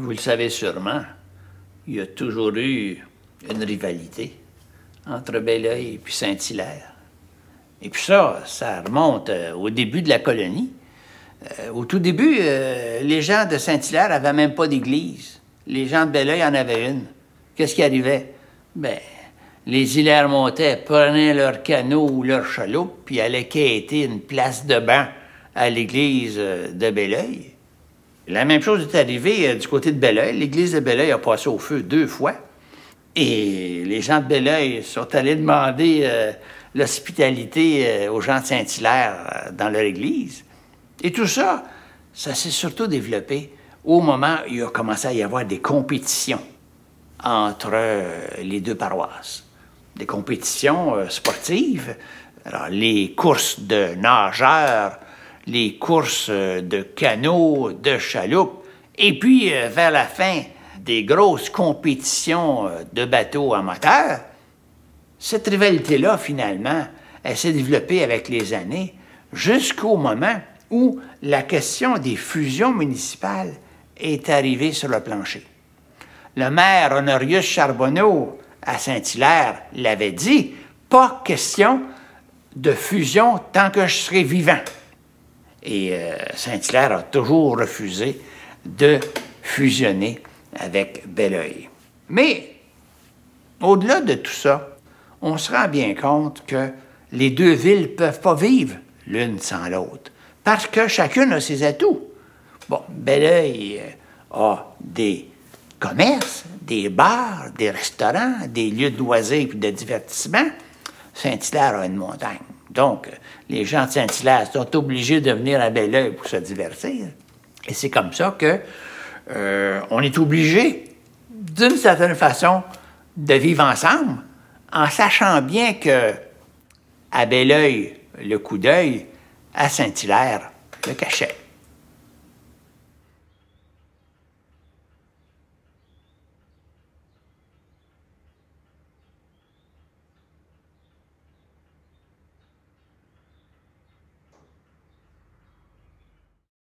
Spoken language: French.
Vous le savez sûrement, il y a toujours eu une rivalité entre Belleuil et puis Saint-Hilaire. Et puis ça, ça remonte euh, au début de la colonie. Euh, au tout début, euh, les gens de Saint-Hilaire n'avaient même pas d'église. Les gens de Belleuil en avaient une. Qu'est-ce qui arrivait? Ben, les Hilaires montaient, prenaient leur canot ou leur chaloupe, puis allaient quêter une place de bain à l'église de Belleuil. La même chose est arrivée euh, du côté de Belleuil. L'église de Belleuil a passé au feu deux fois. Et les gens de Belleuil sont allés demander euh, l'hospitalité euh, aux gens de Saint-Hilaire dans leur église. Et tout ça, ça s'est surtout développé au moment où il a commencé à y avoir des compétitions entre les deux paroisses. Des compétitions sportives, les courses de nageurs les courses euh, de canots, de chaloupes, et puis euh, vers la fin, des grosses compétitions euh, de bateaux à moteur. Cette rivalité-là, finalement, elle s'est développée avec les années jusqu'au moment où la question des fusions municipales est arrivée sur le plancher. Le maire Honorius Charbonneau à Saint-Hilaire l'avait dit, pas question de fusion tant que je serai vivant. Et euh, Saint-Hilaire a toujours refusé de fusionner avec Belleuil. Mais, au-delà de tout ça, on se rend bien compte que les deux villes ne peuvent pas vivre l'une sans l'autre, parce que chacune a ses atouts. Bon, Belleuil euh, a des commerces, des bars, des restaurants, des lieux de loisirs et de divertissement. Saint-Hilaire a une montagne. Donc, les gens de Saint-Hilaire sont obligés de venir à Belleuil pour se divertir. Et c'est comme ça que euh, on est obligé, d'une certaine façon, de vivre ensemble, en sachant bien que à Belleuil, le coup d'œil, à Saint-Hilaire, le cachet.